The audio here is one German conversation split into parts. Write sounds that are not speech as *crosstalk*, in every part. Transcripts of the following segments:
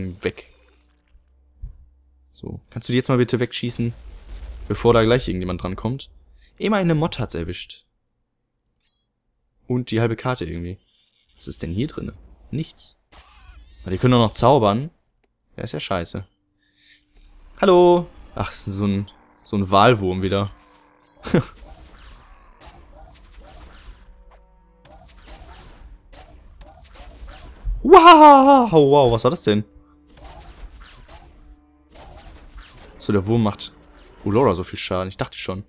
Weg. So. Kannst du die jetzt mal bitte wegschießen, bevor da gleich irgendjemand drankommt? Immer eine Mod hat's erwischt. Und die halbe Karte irgendwie. Was ist denn hier drin? Nichts. Aber die können doch noch zaubern. Ja, ist ja scheiße. Hallo. Ach, so ein, so ein Walwurm wieder. *laughs* wow, wow, was war das denn? Achso, der Wurm macht Olora so viel Schaden. Ich dachte schon.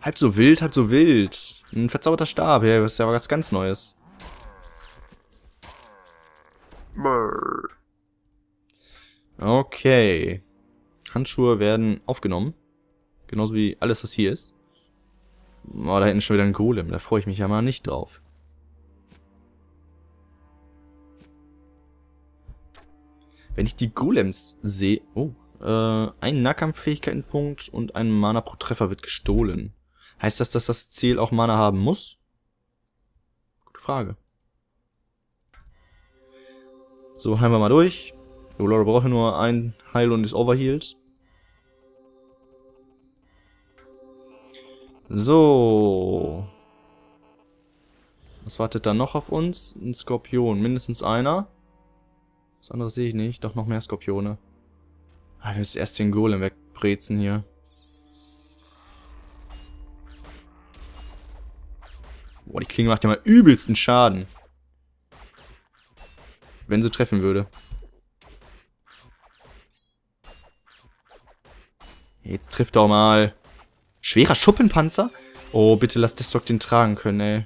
Halb so wild, halb so wild. Ein verzauberter Stab, ja, das ist ja was ganz Neues. Okay. Handschuhe werden aufgenommen. Genauso wie alles, was hier ist. Oh, da hinten ist schon wieder ein Golem. Da freue ich mich ja mal nicht drauf. Wenn ich die Golems sehe... Oh, äh, ein Nahkampffähigkeitenpunkt und ein Mana pro Treffer wird gestohlen. Heißt das, dass das Ziel auch Mana haben muss? Gute Frage. So, heilen wir mal durch. Laura braucht nur ein Heil und ist overhealed. So. Was wartet da noch auf uns? Ein Skorpion, mindestens einer. Das andere sehe ich nicht. Doch noch mehr Skorpione. Ah, wir müssen erst den Golem wegbrezen hier. Boah, die Klinge macht ja mal übelsten Schaden. Wenn sie treffen würde. Jetzt trifft doch mal. Schwerer Schuppenpanzer? Oh, bitte lass Destock den tragen können, ey.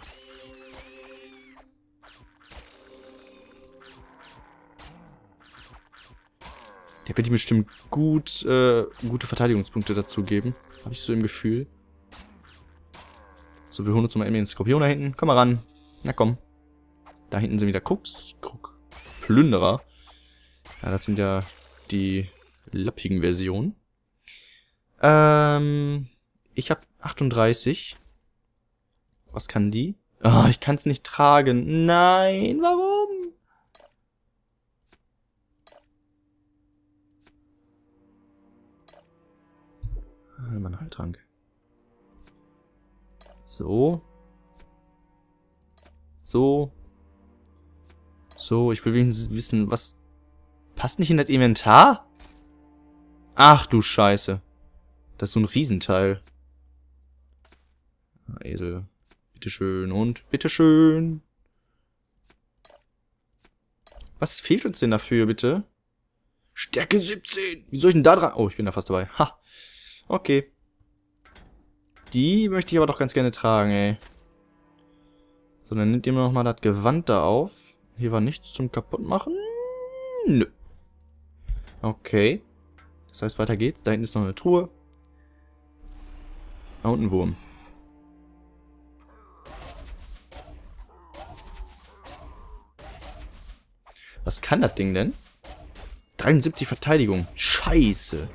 wird ihm bestimmt gut, äh, gute Verteidigungspunkte dazu geben. Habe ich so im Gefühl. So, wir holen uns mal irgendwie den Skorpion da hinten. Komm mal ran. Na komm. Da hinten sind wieder Kucks. Kuck. Plünderer. Ja, das sind ja die lappigen Versionen. Ähm, ich habe 38. Was kann die? Oh, ich kann es nicht tragen. Nein, warum? Einmal einen Heiltrank. Halt so. So. So, ich will wenigstens wissen, was... Passt nicht in das Inventar? Ach du Scheiße. Das ist so ein Riesenteil. Ah, Esel. Bitteschön und bitteschön. Was fehlt uns denn dafür, bitte? Stärke 17. Wie soll ich denn da dran... Oh, ich bin da fast dabei. Ha. Okay. Die möchte ich aber doch ganz gerne tragen, ey. So, dann nimmt ihr mir nochmal das Gewand da auf. Hier war nichts zum kaputtmachen. Nö. Okay. Das heißt, weiter geht's. Da hinten ist noch eine Truhe. Ah, und ein Wurm. Was kann das Ding denn? 73 Verteidigung. Scheiße.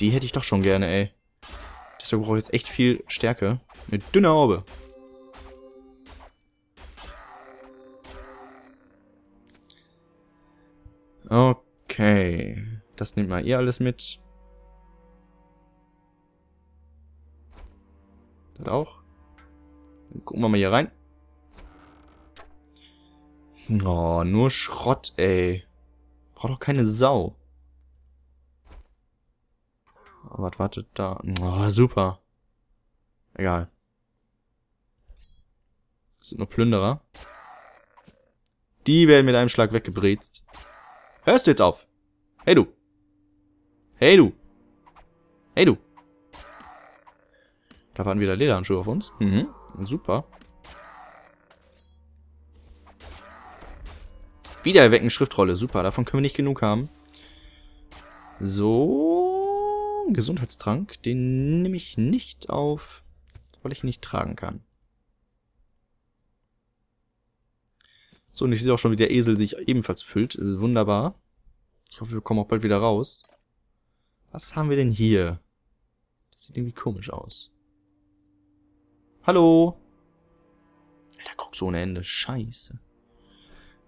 Die hätte ich doch schon gerne, ey. Deshalb brauche ich jetzt echt viel Stärke. Eine dünne Haube. Okay. Das nehmt mal ihr alles mit. Das auch. Dann gucken wir mal hier rein. Oh, nur Schrott, ey. Braucht doch keine Sau. Aber was wartet da? Oh, super. Egal. Das sind nur Plünderer. Die werden mit einem Schlag weggebrezzt. Hörst du jetzt auf? Hey du. Hey du. Hey du. Da waren wieder Lederhandschuhe auf uns. Mhm. Super. Wiedererwecken Schriftrolle. Super, davon können wir nicht genug haben. So. Gesundheitstrank. Den nehme ich nicht auf, weil ich ihn nicht tragen kann. So, und ich sehe auch schon, wie der Esel sich ebenfalls füllt. Äh, wunderbar. Ich hoffe, wir kommen auch bald wieder raus. Was haben wir denn hier? Das sieht irgendwie komisch aus. Hallo? Alter, guck so ohne Ende. Scheiße.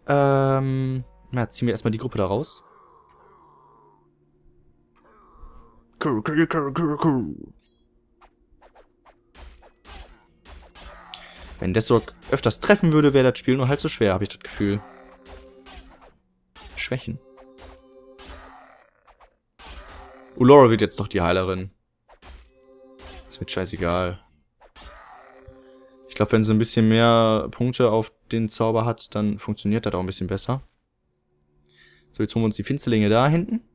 Ähm, na, ziehen wir erstmal die Gruppe da raus. Kuh, Kuh, Kuh, Kuh, Kuh. Wenn Desorg öfters treffen würde, wäre das Spiel nur halb so schwer, habe ich das Gefühl. Schwächen. Ulora wird jetzt doch die Heilerin. Ist mir scheißegal. Ich glaube, wenn sie ein bisschen mehr Punkte auf den Zauber hat, dann funktioniert das auch ein bisschen besser. So, jetzt holen wir uns die Finsterlinge da hinten.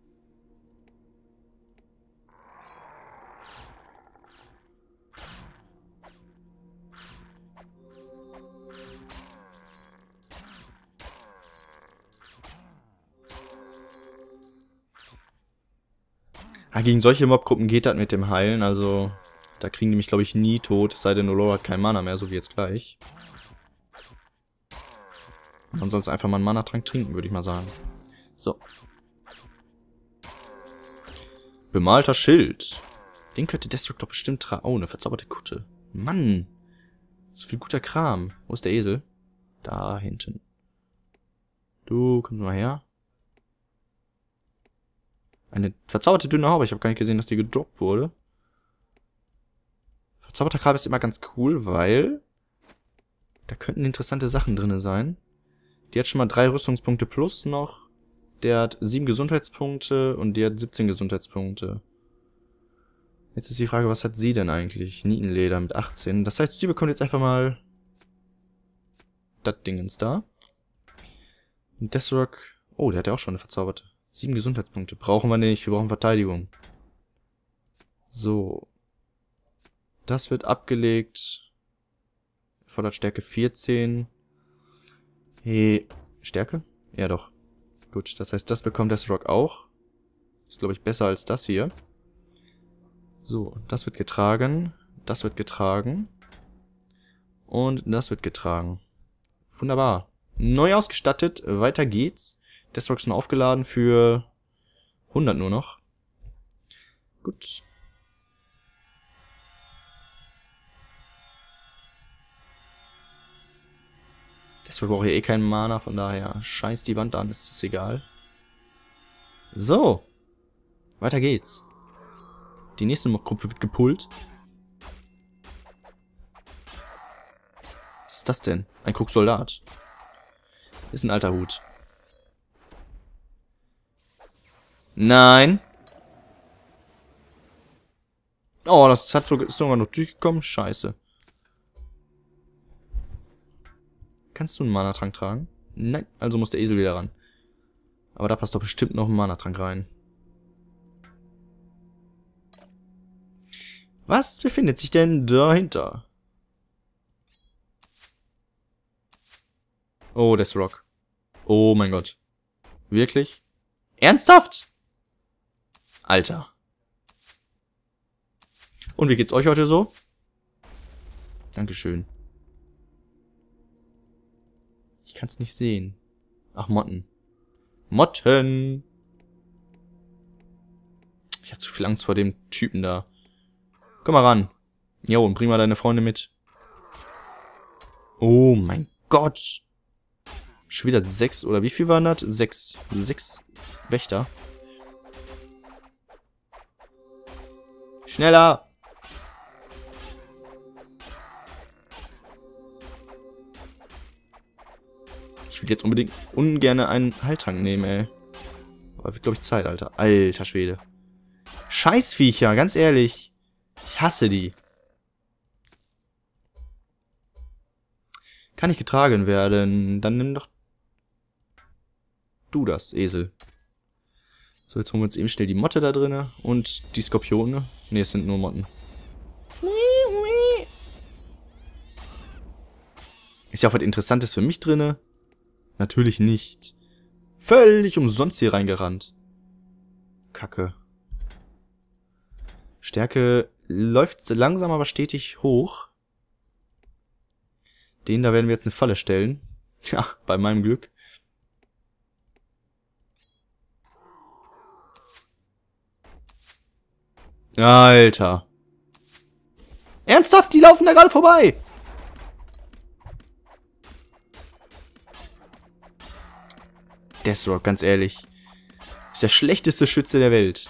Ah, gegen solche Mobgruppen geht das mit dem Heilen, also da kriegen die mich, glaube ich, nie tot, es sei denn, Olor hat kein Mana mehr, so wie jetzt gleich. Man soll einfach mal einen Mana-Trank trinken, würde ich mal sagen. So. Bemalter Schild. Den könnte Destruct doch bestimmt tragen. Oh, eine verzauberte Kutte. Mann. So viel guter Kram. Wo ist der Esel? Da hinten. Du, komm mal her. Eine verzauberte dünne Haube. Ich habe gar nicht gesehen, dass die gedroppt wurde. Verzauberter Krabbe ist immer ganz cool, weil da könnten interessante Sachen drin sein. Die hat schon mal drei Rüstungspunkte plus noch. Der hat sieben Gesundheitspunkte und die hat 17 Gesundheitspunkte. Jetzt ist die Frage, was hat sie denn eigentlich? Nietenleder mit 18. Das heißt, sie bekommt jetzt einfach mal das Dingens da. Deathrock. Oh, der hat ja auch schon eine verzauberte. Sieben Gesundheitspunkte. Brauchen wir nicht. Wir brauchen Verteidigung. So. Das wird abgelegt. Fordert Stärke 14. Hey. Stärke? Ja, doch. Gut, das heißt, das bekommt das Rock auch. Ist, glaube ich, besser als das hier. So, das wird getragen. Das wird getragen. Und das wird getragen. Wunderbar. Neu ausgestattet. Weiter geht's. Deathrocks nur aufgeladen für 100 nur noch. Gut. Deathstroke braucht hier eh keinen Mana, von daher scheiß die Wand an, das ist egal. So. Weiter geht's. Die nächste Gruppe wird gepult. Was ist das denn? Ein Krugsoldat. Ist ein alter Hut. Nein. Oh, das hat sogar, ist sogar noch durchgekommen. Scheiße. Kannst du einen Mana-Trank tragen? Nein, also muss der Esel wieder ran. Aber da passt doch bestimmt noch ein Mana-Trank rein. Was befindet sich denn dahinter? Oh, das Rock. Oh mein Gott. Wirklich? Ernsthaft? Alter. Und wie geht's euch heute so? Dankeschön. Ich kann's nicht sehen. Ach, Motten. Motten! Ich hab zu viel Angst vor dem Typen da. Komm mal ran. Jo, und bring mal deine Freunde mit. Oh mein Gott. Schon wieder sechs, oder wie viel waren das? Sechs. Sechs Wächter. Schneller! Ich will jetzt unbedingt ungern einen Heiltrank nehmen, ey. Aber wird, glaube ich, Zeit, Alter. Alter Schwede. Scheißviecher, ganz ehrlich. Ich hasse die. Kann nicht getragen werden. Dann nimm doch du das, Esel. So, jetzt holen wir uns eben schnell die Motte da drin und die Skorpione. Ne, es sind nur Motten. Ist ja auch was Interessantes für mich drinne? Natürlich nicht. Völlig umsonst hier reingerannt. Kacke. Stärke läuft langsam, aber stetig hoch. Den da werden wir jetzt eine Falle stellen. *laughs* Ja, bei meinem Glück. Alter. Ernsthaft, die laufen da gerade vorbei. Deathrock, ganz ehrlich. Ist der schlechteste Schütze der Welt.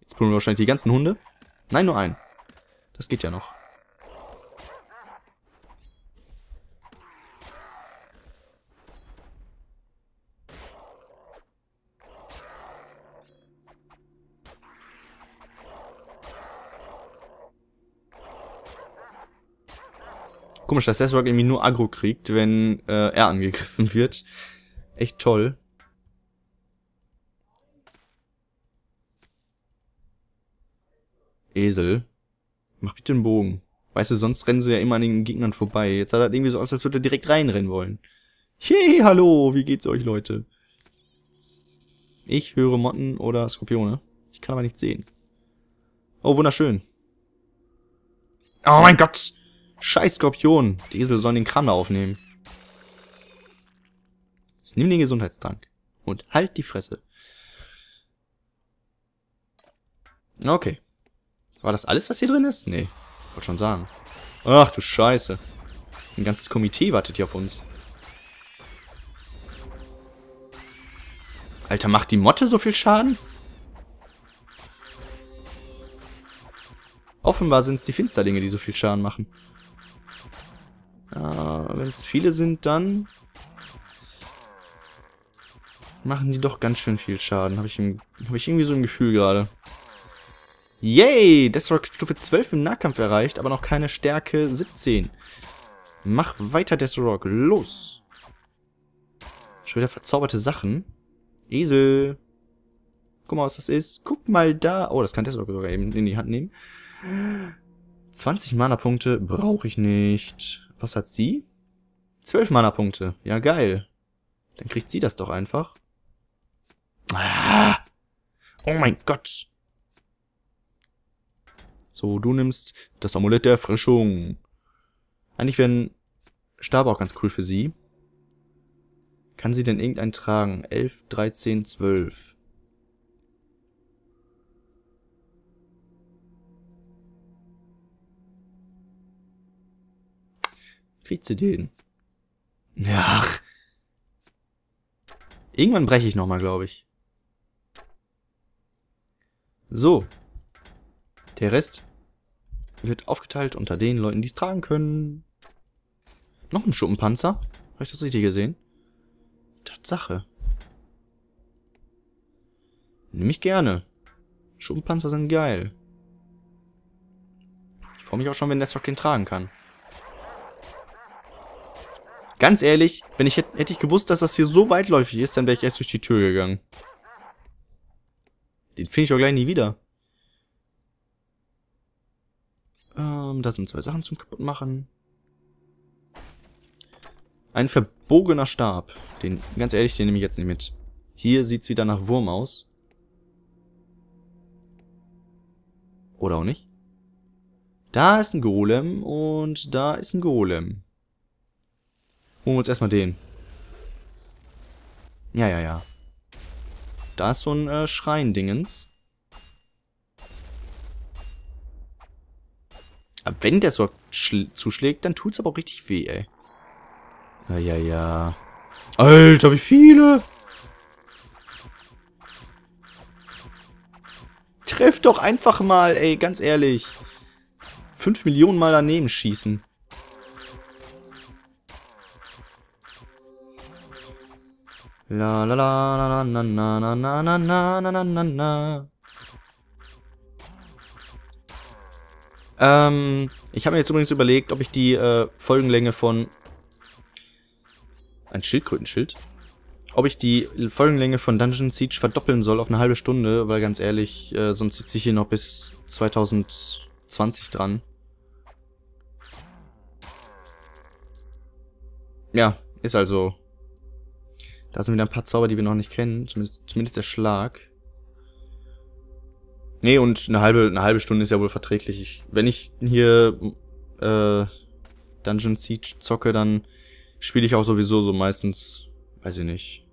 Jetzt pullen wir wahrscheinlich die ganzen Hunde. Nein, nur einen. Das geht ja noch. Komisch, dass Sethrock irgendwie nur Agro kriegt, wenn äh, er angegriffen wird. Echt toll. Esel. Mach bitte einen Bogen. Weißt du, sonst rennen sie ja immer an den Gegnern vorbei. Jetzt hat er irgendwie so aus, als würde er direkt reinrennen wollen. Hey, hallo, wie geht's euch, Leute? Ich höre Motten oder Skorpione. Ich kann aber nichts sehen. Oh, wunderschön. Oh mein Gott! Scheiß Skorpion. Die Esel sollen den Kram aufnehmen. Jetzt nimm den Gesundheitstrank. Und halt die Fresse. Okay. War das alles, was hier drin ist? Nee. Wollte schon sagen. Ach du Scheiße. Ein ganzes Komitee wartet hier auf uns. Alter, macht die Motte so viel Schaden? Offenbar sind es die Finsterlinge, die so viel Schaden machen. Äh, Wenn es viele sind, dann machen die doch ganz schön viel Schaden. Habe ich, hab ich irgendwie so ein Gefühl gerade. Yay! Deathrock Stufe 12 im Nahkampf erreicht, aber noch keine Stärke 17. Mach weiter, Deathrock. Los! Schon wieder verzauberte Sachen. Esel. Guck mal, was das ist. Guck mal da. Oh, das kann Deathrock sogar eben in die Hand nehmen. 20 Mana-Punkte brauche ich nicht. Was hat sie? Zwölf Mana-Punkte. Ja, geil. Dann kriegt sie das doch einfach. Ah! Oh mein Gott. So, du nimmst das Amulett der Erfrischung. Eigentlich wäre ein Stab auch ganz cool für sie. Kann sie denn irgendeinen tragen? 11, 13, 12. Kriegt sie den? Ja. Irgendwann breche ich nochmal, glaube ich. So. Der Rest wird aufgeteilt unter den Leuten, die es tragen können. Noch ein Schuppenpanzer. Habe ich das richtig gesehen? Tatsache. Nimm ich gerne. Schuppenpanzer sind geil. Ich freue mich auch schon, wenn Nestor den tragen kann. Ganz ehrlich, wenn ich hätte hätte ich gewusst, dass das hier so weitläufig ist, dann wäre ich erst durch die Tür gegangen. Den finde ich auch gleich nie wieder. Ähm, da sind zwei Sachen zum kaputt machen. Ein verbogener Stab. Den, ganz ehrlich, den nehme ich jetzt nicht mit. Hier sieht's wieder nach Wurm aus. Oder auch nicht. Da ist ein Golem und da ist ein Golem. Holen wir uns erstmal den. Ja, ja, ja. Da ist so ein äh, Schrein-Dingens. Aber wenn der so zuschlägt, dann tut es aber auch richtig weh, ey. Ja, ja, ja. Alter, wie viele! Treff doch einfach mal, ey, ganz ehrlich. Fünf Millionen Mal daneben schießen. La la la la na na na na na na na na na na. Ähm, ich habe mir jetzt übrigens überlegt, ob ich die äh, Folgenlänge von ein Schildkrötenschild, ob ich die Folgenlänge von Dungeon Siege verdoppeln soll auf eine halbe Stunde, weil ganz ehrlich, äh, sonst sitze ich hier noch bis 2020 dran. Ja, ist also da sind wieder ein paar Zauber, die wir noch nicht kennen. Zumindest, zumindest der Schlag. Nee, und eine halbe, eine halbe Stunde ist ja wohl verträglich. Ich, wenn ich hier äh, Dungeon Siege zocke, dann spiele ich auch sowieso so meistens, weiß ich nicht,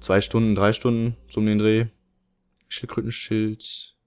zwei Stunden, drei Stunden, so um den Dreh. Schildkrötenschild.